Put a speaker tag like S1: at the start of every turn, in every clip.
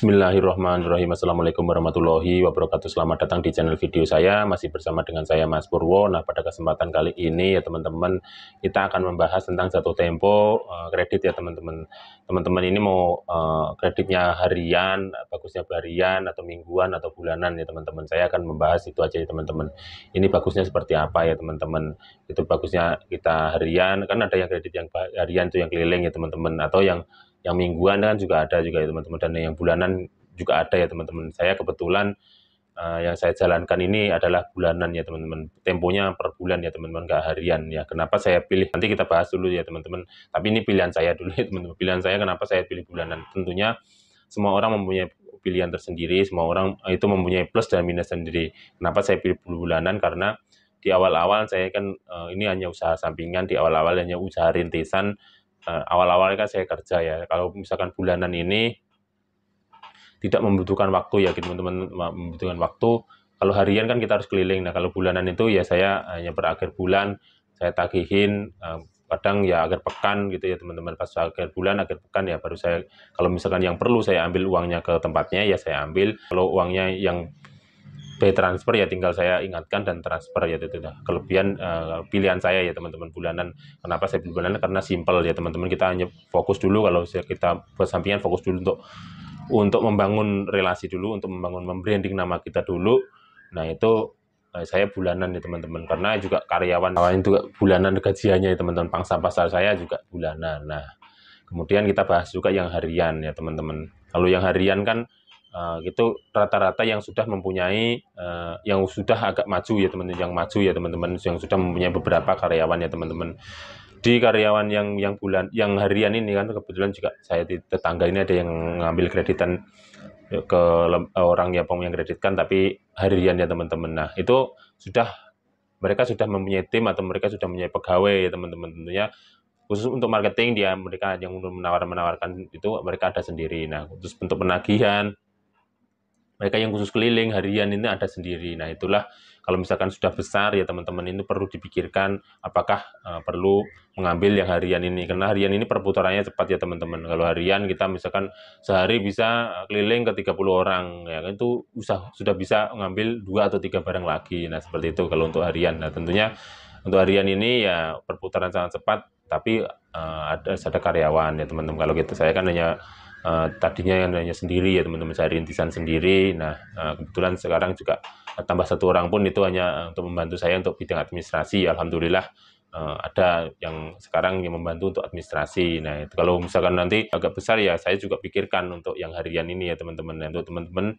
S1: Bismillahirrahmanirrahim. Assalamualaikum warahmatullahi wabarakatuh. Selamat datang di channel video saya. Masih bersama dengan saya Mas Purwo. Nah, pada kesempatan kali ini ya teman-teman, kita akan membahas tentang satu tempo uh, kredit ya teman-teman. Teman-teman ini mau uh, kreditnya harian, bagusnya harian atau mingguan atau bulanan ya teman-teman. Saya akan membahas itu aja ya teman-teman. Ini bagusnya seperti apa ya teman-teman. Itu bagusnya kita harian, kan ada yang kredit yang harian itu yang keliling ya teman-teman atau yang yang mingguan kan juga ada juga ya teman-teman dan yang bulanan juga ada ya teman-teman saya kebetulan uh, yang saya jalankan ini adalah bulanan ya teman-teman temponya per bulan ya teman-teman nggak harian ya kenapa saya pilih nanti kita bahas dulu ya teman-teman tapi ini pilihan saya dulu ya teman-teman pilihan saya kenapa saya pilih bulanan tentunya semua orang mempunyai pilihan tersendiri semua orang eh, itu mempunyai plus dan minus sendiri kenapa saya pilih bulanan karena di awal-awal saya kan uh, ini hanya usaha sampingan di awal-awal hanya usaha rintisan uh, awal-awal kan saya kerja ya. Kalau misalkan bulanan ini tidak membutuhkan waktu ya, gitu, teman-teman membutuhkan waktu. Kalau harian kan kita harus keliling. Nah kalau bulanan itu ya saya hanya berakhir bulan saya tagihin uh, kadang ya akhir pekan gitu ya teman-teman pas akhir bulan akhir pekan ya baru saya kalau misalkan yang perlu saya ambil uangnya ke tempatnya ya saya ambil kalau uangnya yang Pay transfer ya tinggal saya ingatkan dan transfer ya itu dah kelebihan uh, pilihan saya ya teman-teman bulanan kenapa saya bulanan karena simple ya teman-teman kita hanya fokus dulu kalau kita buat fokus dulu untuk untuk membangun relasi dulu untuk membangun membranding nama kita dulu nah itu eh, saya bulanan ya teman-teman karena juga karyawan awalnya juga bulanan gajiannya ya teman-teman pangsa pasar saya juga bulanan nah kemudian kita bahas juga yang harian ya teman-teman kalau yang harian kan Uh, ah, itu rata-rata yang sudah mempunyai uh, yang sudah agak maju ya teman-teman yang maju ya teman-teman yang sudah mempunyai beberapa karyawan ya teman-teman di karyawan yang yang bulan yang harian ini kan kebetulan juga saya di tetangga ini ada yang ngambil kreditan ke orang yang yang kreditkan tapi harian ya teman-teman nah itu sudah mereka sudah mempunyai tim atau mereka sudah mempunyai pegawai ya teman-teman tentunya khusus untuk marketing dia mereka yang menawar menawarkan itu mereka ada sendiri nah khusus untuk penagihan mereka yang khusus keliling harian ini ada sendiri. Nah, itulah kalau misalkan sudah besar ya teman-teman itu perlu dipikirkan apakah uh, perlu mengambil yang harian ini karena harian ini perputarannya cepat ya teman-teman. Kalau harian kita misalkan sehari bisa eh, keliling ke 30 orang ya kan? itu usah, sudah bisa mengambil dua atau tiga barang lagi. Nah, seperti itu kalau untuk harian. Nah, tentunya untuk harian ini ya perputaran sangat cepat tapi uh, ada ada karyawan ya teman-teman. Kalau gitu saya kan hanya Uh, tadinya yang hanya sendiri ya teman-teman saya rintisan sendiri. Nah uh, kebetulan sekarang juga tambah satu orang pun itu hanya eh, untuk membantu saya untuk bidang administrasi. Alhamdulillah uh, ada yang sekarang yang membantu untuk administrasi. Nah, itu kalau misalkan nanti agak besar ya saya juga pikirkan untuk yang harian ini ya teman-teman. Nah, untuk teman-teman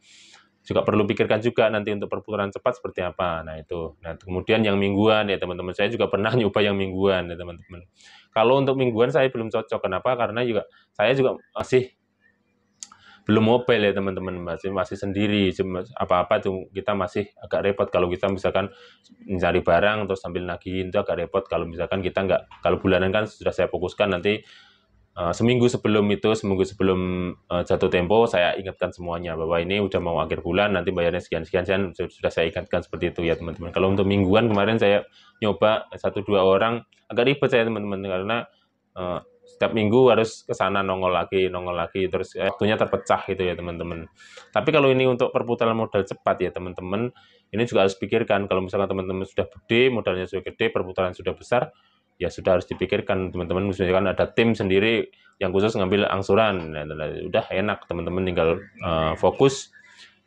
S1: juga perlu pikirkan juga nanti untuk perputaran cepat seperti apa. Nah, itu. Nah, kemudian yang mingguan ya teman-teman. Saya juga pernah nyoba yang mingguan ya teman-teman. Kalau untuk mingguan saya belum cocok. Kenapa? Karena juga saya juga masih belum mobile ya teman-teman masih masih sendiri apa-apa tuh kita masih agak repot kalau kita misalkan mencari barang terus sambil nagihin itu agak repot kalau misalkan kita nggak kalau bulanan kan sudah saya fokuskan nanti uh, seminggu sebelum itu seminggu sebelum uh, jatuh tempo saya ingatkan semuanya bahwa ini udah mau akhir bulan nanti bayarnya sekian sekian sekian sudah saya ingatkan seperti itu ya teman-teman kalau untuk mingguan kemarin saya nyoba satu dua orang agak ribet saya teman-teman karena eh, setiap minggu harus ke sana nongol lagi, nongol lagi, terus eh, waktunya terpecah gitu ya teman-teman. Tapi kalau ini untuk perputaran modal cepat ya teman-teman, ini juga harus pikirkan kalau misalkan teman-teman sudah gede, modalnya sudah gede, perputaran sudah besar, ya sudah harus dipikirkan teman-teman misalkan ada tim sendiri yang khusus ngambil angsuran ya, udah enak teman-teman tinggal uh, fokus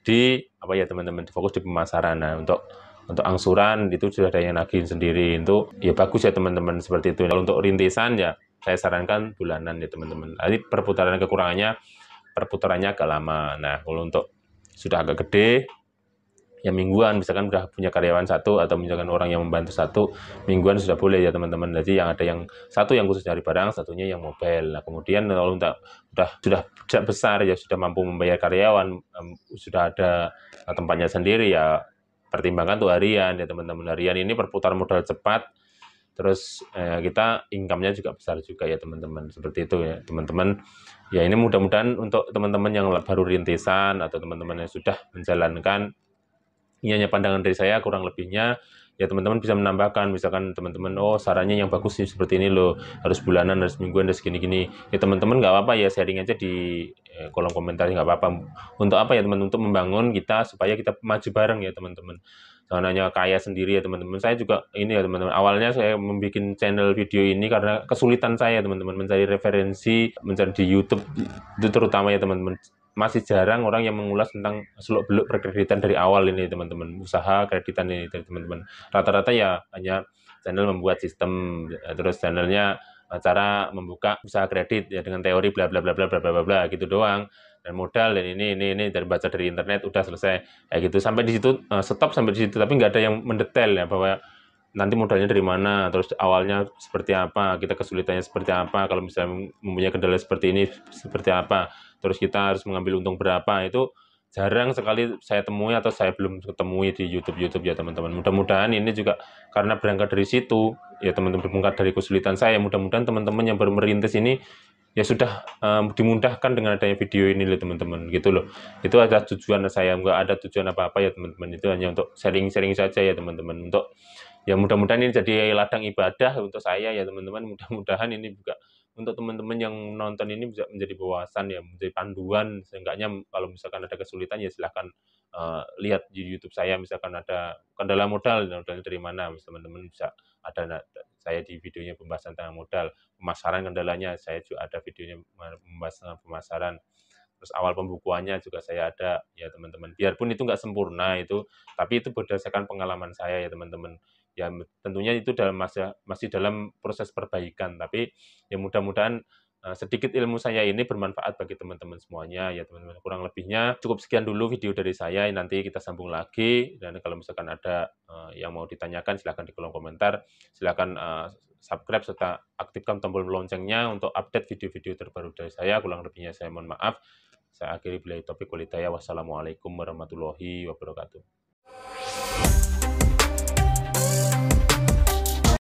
S1: di apa ya teman-teman fokus di pemasaran nah untuk untuk angsuran itu sudah ada yang nagih sendiri itu ya bagus ya teman-teman seperti itu kalau untuk rintisan ya saya sarankan bulanan ya teman-teman. Jadi perputaran kekurangannya perputarannya agak lama. Nah, kalau untuk sudah agak gede ya mingguan misalkan sudah punya karyawan satu atau misalkan orang yang membantu satu mingguan sudah boleh ya teman-teman jadi yang ada yang satu yang khusus dari barang satunya yang mobile nah kemudian kalau untuk sudah sudah besar ya sudah mampu membayar karyawan sudah ada tempatnya sendiri ya pertimbangkan tuh harian ya teman-teman harian ini perputaran modal cepat terus eh, kita income-nya juga besar juga ya teman-teman seperti itu ya teman-teman ya ini mudah-mudahan untuk teman-teman yang baru rintisan atau teman-teman yang sudah menjalankan ini hanya ya, pandangan dari saya kurang lebihnya ya teman-teman bisa menambahkan misalkan teman-teman oh sarannya yang bagus sih seperti ini loh harus bulanan harus mingguan harus gini-gini ya teman-teman nggak apa-apa ya sharing aja di eh, kolom komentar nggak apa-apa untuk apa ya teman-teman untuk membangun kita supaya kita maju bareng ya teman-teman jangan hanya kaya sendiri ya teman-teman saya juga ini ya teman-teman awalnya saya membuat channel video ini karena kesulitan saya teman-teman mencari referensi mencari di YouTube itu terutama ya teman-teman masih jarang orang yang mengulas tentang seluk beluk perkreditan dari awal ini teman-teman usaha kreditan ini teman-teman rata-rata ya hanya channel membuat sistem terus channelnya eh, cara membuka usaha kredit ya dengan teori bla bla bla bla bla bla bla gitu doang dan modal dan ini ini ini dari baca dari internet udah selesai kayak gitu sampai di situ eh, stop sampai di situ tapi nggak ada yang mendetail ya bahwa nanti modalnya dari mana terus awalnya seperti apa kita kesulitannya seperti apa kalau misalnya mempunyai kendala seperti ini seperti apa terus kita harus mengambil untung berapa itu jarang sekali saya temui atau saya belum ketemui di YouTube YouTube ya teman-teman mudah-mudahan ini juga karena berangkat dari situ ya teman-teman berangkat dari kesulitan saya mudah-mudahan teman-teman yang baru merintis ini ya sudah um, dimudahkan dengan adanya video ini loh teman-teman gitu loh itu ada tujuan saya nggak ada tujuan apa-apa ya teman-teman itu hanya untuk sharing-sharing saja ya teman-teman untuk ya mudah-mudahan ini jadi ladang ibadah untuk saya ya teman-teman mudah-mudahan ini juga untuk teman-teman yang nonton ini bisa menjadi wawasan ya menjadi panduan seenggaknya kalau misalkan ada kesulitan ya silahkan uh, lihat di YouTube saya misalkan ada kendala modal modalnya dari mana teman-teman bisa ada saya di videonya pembahasan tentang modal, pemasaran kendalanya, saya juga ada videonya pembahasan pemasaran, terus awal pembukuannya juga saya ada, ya teman-teman. Biarpun itu nggak sempurna itu, tapi itu berdasarkan pengalaman saya ya teman-teman. Ya tentunya itu dalam masa masih dalam proses perbaikan, tapi ya mudah-mudahan Nah, sedikit ilmu saya ini bermanfaat bagi teman-teman semuanya ya teman-teman. Kurang lebihnya cukup sekian dulu video dari saya. Nanti kita sambung lagi dan kalau misalkan ada uh, yang mau ditanyakan silahkan di kolom komentar. Silahkan uh, subscribe serta aktifkan tombol loncengnya untuk update video-video terbaru dari saya. Kurang lebihnya saya mohon maaf. Saya akhiri bila topik kuliah. Wassalamualaikum warahmatullahi wabarakatuh.